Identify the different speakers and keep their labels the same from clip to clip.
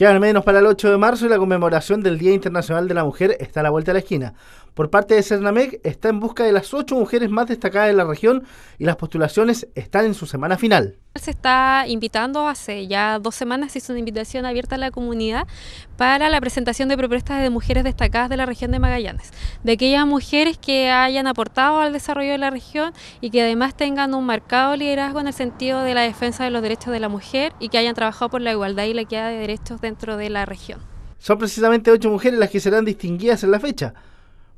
Speaker 1: Quedan menos para el 8 de marzo y la conmemoración del Día Internacional de la Mujer está a la vuelta de la esquina. Por parte de Cernamec está en busca de las ocho mujeres más destacadas de la región y las postulaciones están en su semana final.
Speaker 2: Se está invitando, hace ya dos semanas hizo una invitación abierta a la comunidad para la presentación de propuestas de mujeres destacadas de la región de Magallanes, de aquellas mujeres que hayan aportado al desarrollo de la región y que además tengan un marcado liderazgo en el sentido de la defensa de los derechos de la mujer y que hayan trabajado por la igualdad y la equidad de derechos dentro de la región.
Speaker 1: Son precisamente ocho mujeres las que serán distinguidas en la fecha.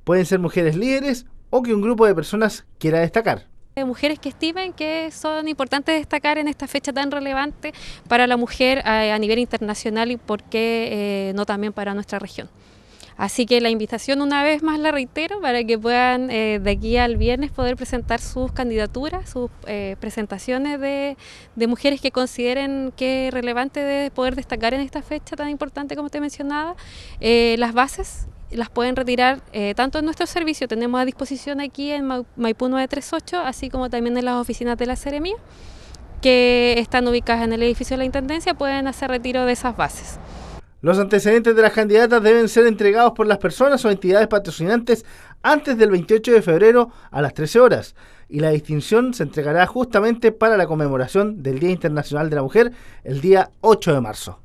Speaker 1: Pueden ser mujeres líderes o que un grupo de personas quiera destacar.
Speaker 2: mujeres que estimen que son importantes destacar en esta fecha tan relevante para la mujer eh, a, nivel internacional y por qué eh, no también para nuestra región. Así que la invitación una vez más la reitero para que puedan eh, de aquí al viernes poder presentar sus candidaturas, sus presentaciones de, mujeres que consideren que es relevante de poder destacar en esta fecha tan importante como te mencionaba, las bases las pueden retirar eh, tanto en nuestro servicio, tenemos a disposición aquí en Maipú 938, así como también en las oficinas de la Ceremía, que están ubicadas en el edificio de la Intendencia, pueden hacer retiro de esas bases.
Speaker 1: Los antecedentes de las candidatas deben ser entregados por las personas o entidades patrocinantes antes del 28 de febrero a las 13 horas y la distinción se entregará justamente para la conmemoración del Día Internacional de la Mujer el día 8 de marzo.